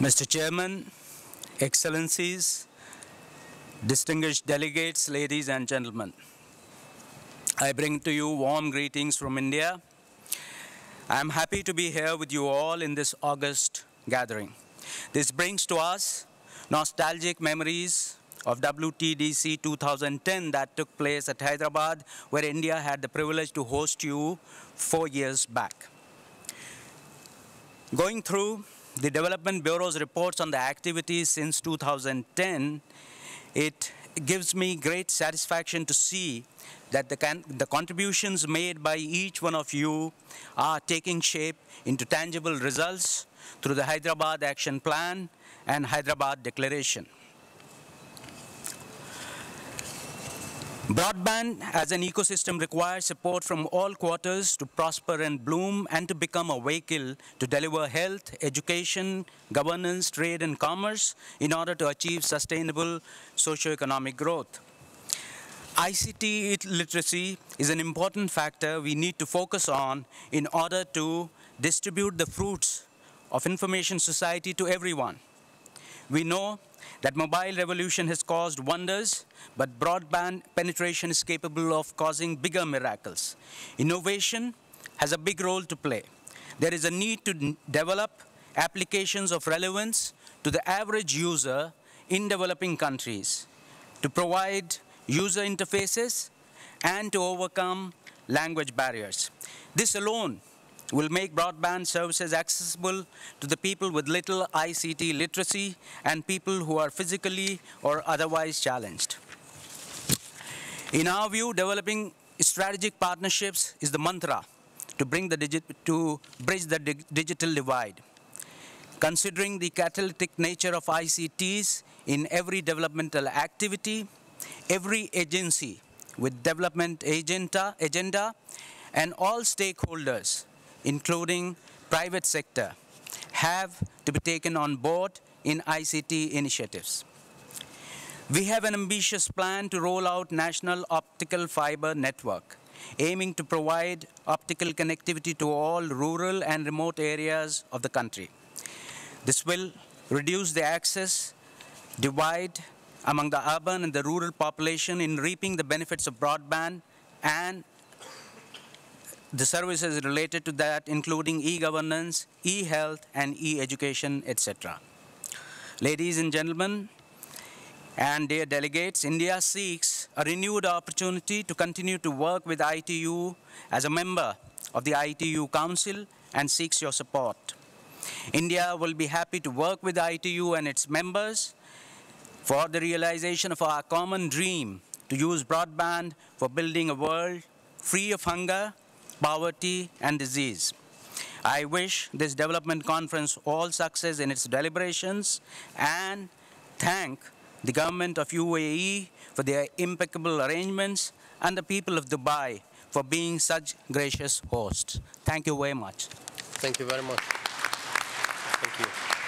Mr. Chairman, Excellencies, distinguished delegates, ladies and gentlemen, I bring to you warm greetings from India. I am happy to be here with you all in this August gathering. This brings to us nostalgic memories of WTDC 2010 that took place at Hyderabad, where India had the privilege to host you four years back. Going through the Development Bureau's reports on the activities since 2010, it gives me great satisfaction to see that the, the contributions made by each one of you are taking shape into tangible results through the Hyderabad Action Plan and Hyderabad Declaration. Broadband as an ecosystem requires support from all quarters to prosper and bloom and to become a vehicle to deliver health, education, governance, trade, and commerce in order to achieve sustainable socio-economic growth. ICT literacy is an important factor we need to focus on in order to distribute the fruits of information society to everyone. We know that mobile revolution has caused wonders, but broadband penetration is capable of causing bigger miracles. Innovation has a big role to play. There is a need to develop applications of relevance to the average user in developing countries, to provide user interfaces, and to overcome language barriers. This alone will make broadband services accessible to the people with little ICT literacy and people who are physically or otherwise challenged. In our view, developing strategic partnerships is the mantra to, bring the to bridge the dig digital divide. Considering the catalytic nature of ICTs in every developmental activity, every agency with development agenda, agenda and all stakeholders including private sector, have to be taken on board in ICT initiatives. We have an ambitious plan to roll out national optical fiber network, aiming to provide optical connectivity to all rural and remote areas of the country. This will reduce the access divide among the urban and the rural population in reaping the benefits of broadband and the services related to that, including e-governance, e-health, and e-education, etc. Ladies and gentlemen, and dear delegates, India seeks a renewed opportunity to continue to work with ITU as a member of the ITU Council and seeks your support. India will be happy to work with ITU and its members for the realization of our common dream to use broadband for building a world free of hunger poverty, and disease. I wish this development conference all success in its deliberations and thank the government of UAE for their impeccable arrangements and the people of Dubai for being such gracious hosts. Thank you very much. Thank you very much. Thank you.